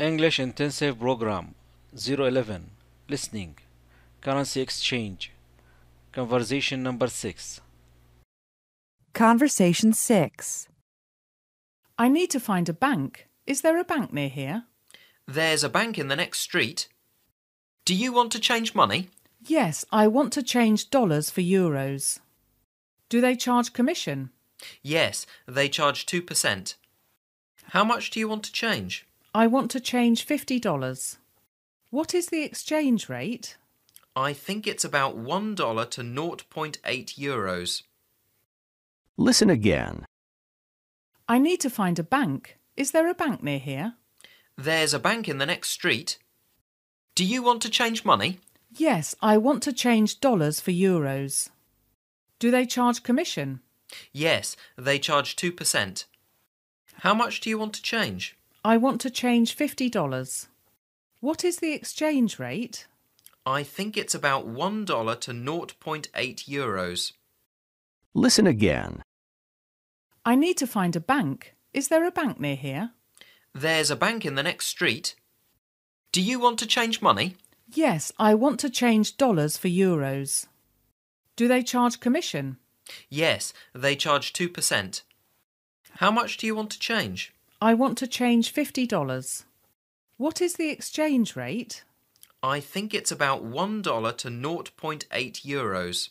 English Intensive Program 011 Listening Currency Exchange Conversation number 6 Conversation 6 I need to find a bank. Is there a bank near here? There's a bank in the next street. Do you want to change money? Yes, I want to change dollars for euros. Do they charge commission? Yes, they charge 2%. How much do you want to change? I want to change $50. What is the exchange rate? I think it's about $1 to 0.8 euros. Listen again. I need to find a bank. Is there a bank near here? There's a bank in the next street. Do you want to change money? Yes, I want to change dollars for euros. Do they charge commission? Yes, they charge 2%. How much do you want to change? I want to change $50. What is the exchange rate? I think it's about $1 to 0.8 euros. Listen again. I need to find a bank. Is there a bank near here? There's a bank in the next street. Do you want to change money? Yes, I want to change dollars for euros. Do they charge commission? Yes, they charge 2%. How much do you want to change? I want to change $50. What is the exchange rate? I think it's about $1 to 0.8 euros.